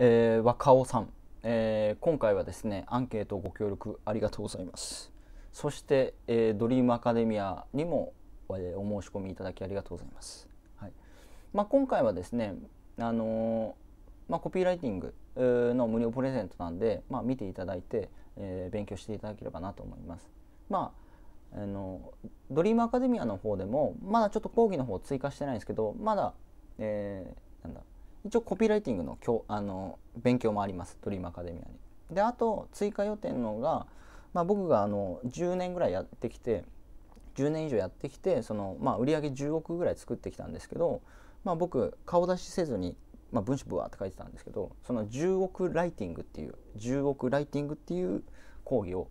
えー、若尾さん、えー、今回はですねアンケートご協力ありがとうございますそして、えー、ドリームアカデミアにも、えー、お申し込みいただきありがとうございます、はいまあ、今回はですねあのー、まあ、コピーライティングの無料プレゼントなんで、まあ、見ていただいて、えー、勉強していただければなと思いますまああのドリームアカデミアの方でもまだちょっと講義の方追加してないんですけどまだ、えー、一応コピーライティングの教あの勉強もありますドリームアカデミアに。であと追加予定のが、まあ、僕があの10年ぐらいやってきて10年以上やってきてその、まあ、売上10億ぐらい作ってきたんですけど、まあ、僕顔出しせずに、まあ、文章ブワーって書いてたんですけどその10億ライティングっていう10億ライティングっていう講義を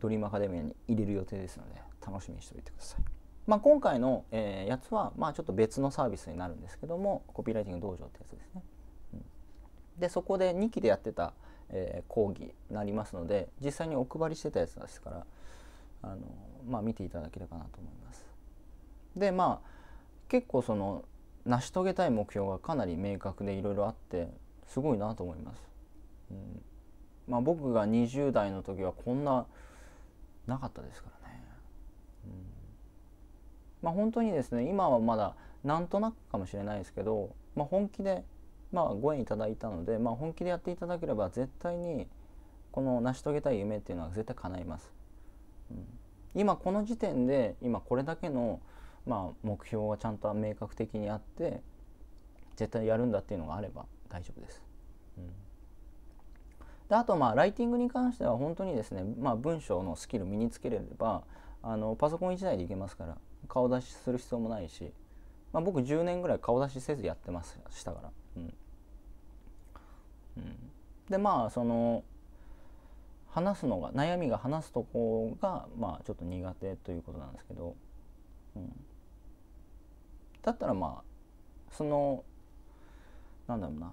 ドリームアカデミアに入れる予定ですので楽しみにしておいてください。まあ、今回の、えー、やつは、まあ、ちょっと別のサービスになるんですけどもコピーライティング道場ってやつですね。うん、でそこで2期でやってた、えー、講義になりますので実際にお配りしてたやつですからあの、まあ、見ていただければなと思います。でまあ結構その成し遂げたい目標がかなり明確でいろいろあってすごいなと思います。うんまあ、僕が20代の時はこんななかったですからね。まあ、本当にですね今はまだなんとなくかもしれないですけど、まあ、本気で、まあ、ご縁いただいたので、まあ、本気でやっていただければ絶対にこの成し遂げたい夢っていうのは絶対叶います。うん、今この時点で今これだけの、まあ、目標がちゃんと明確的にあって絶対やるんだっていうのがあれば大丈夫です。うんであとまあライティングに関しては本当にですね、まあ、文章のスキル身につければあのパソコン1台でいけますから顔出しする必要もないし、まあ、僕10年ぐらい顔出しせずやってましたから。うんうん、でまあその話すのが悩みが話すとこがまあちょっと苦手ということなんですけど、うん、だったらまあそのなんだろうな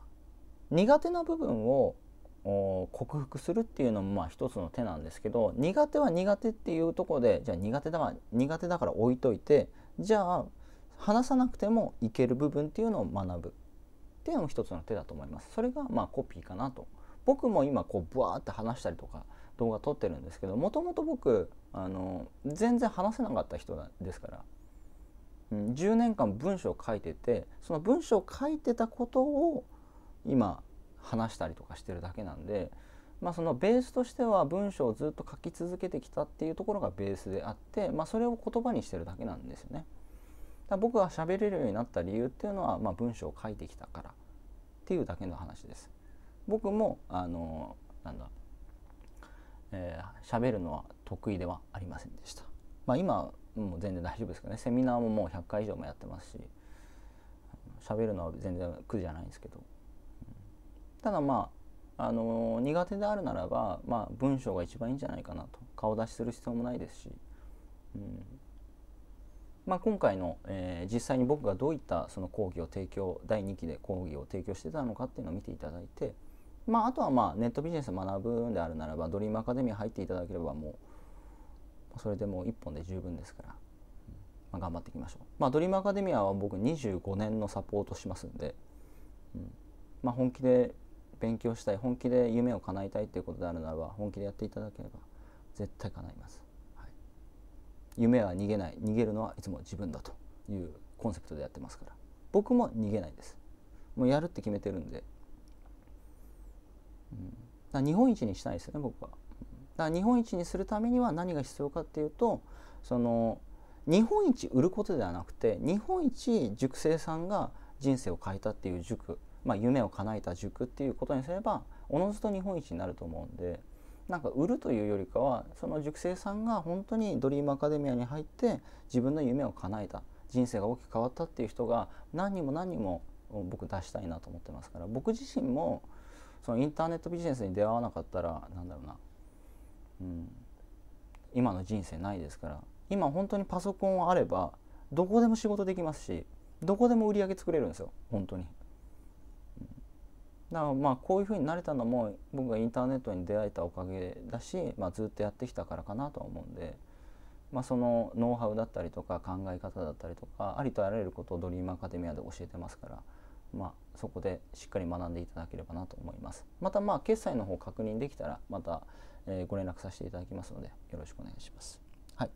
苦手な部分を克服するっていうのもまあ一つの手なんですけど苦手は苦手っていうとこでじゃあ苦手だから苦手だから置いといてじゃあ話さなくてもいける部分っていうのを学ぶっていうのも一つの手だと思います。それがまあコピーかなと僕も今こうブワーって話したりとか動画撮ってるんですけどもともと僕あの全然話せなかった人ですから、10年間文章を書いててその文章を書いてたことを今話したりとかしてるだけなんで、まあ、そのベースとしては文章をずっと書き続けてきたっていうところがベースであって、まあ、それを言葉にしてるだけなんですよね。だ僕が喋れるようになった理由っていうのは、まあ、文章を書いてきたからっていうだけの話です。僕もあのなんだえー、喋るのは得意ではありませんでした。まあ、今もう全然大丈夫ですかねセミナーももう100回以上もやってますし喋るのは全然苦じゃないんですけどただまあ、あのー、苦手であるならば、まあ、文章が一番いいんじゃないかなと顔出しする必要もないですし、うんまあ、今回の、えー、実際に僕がどういったその講義を提供第2期で講義を提供してたのかっていうのを見ていただいて、まあ、あとはまあネットビジネス学ぶんであるならばドリームアカデミー入っていただければもうそれでもう1本で十分ですから、頑張っていきましょう、まあ、ドリームアカデミーは僕25年のサポートしますんで、うんまあ、本気で勉強したい本気で夢を叶えたいっていうことであるならば本気でやっていただければ絶対叶います、はい、夢は逃げない逃げるのはいつも自分だというコンセプトでやってますから僕も逃げないですもうやるって決めてるんで、うん、だ日本一にしたいですね僕はだから日本一にするためには何が必要かっていうとその日本一売ることではなくて日本一塾生さんが人生を変えたっていう塾まあ、夢を叶えた塾っていうことにすればおのずと日本一になると思うんでなんか売るというよりかはその塾生さんが本当にドリームアカデミアに入って自分の夢を叶えた人生が大きく変わったっていう人が何人も何人も僕出したいなと思ってますから僕自身もそのインターネットビジネスに出会わなかったらなんだろうな、うん、今の人生ないですから今本当にパソコンあればどこでも仕事できますしどこでも売り上げ作れるんですよ本当にだからまあこういうふうになれたのも僕がインターネットに出会えたおかげだし、まあ、ずっとやってきたからかなとは思うんで、まあ、そのノウハウだったりとか考え方だったりとかありとあらゆることをドリームアカデミアで教えてますから、まあ、そこでしっかり学んでいただければなと思います。またまあ決済の方確認できたらまた、えご連絡させていただきますのでよろしくお願いします。はい、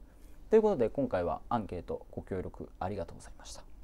ということで今回はアンケートご協力ありがとうございました。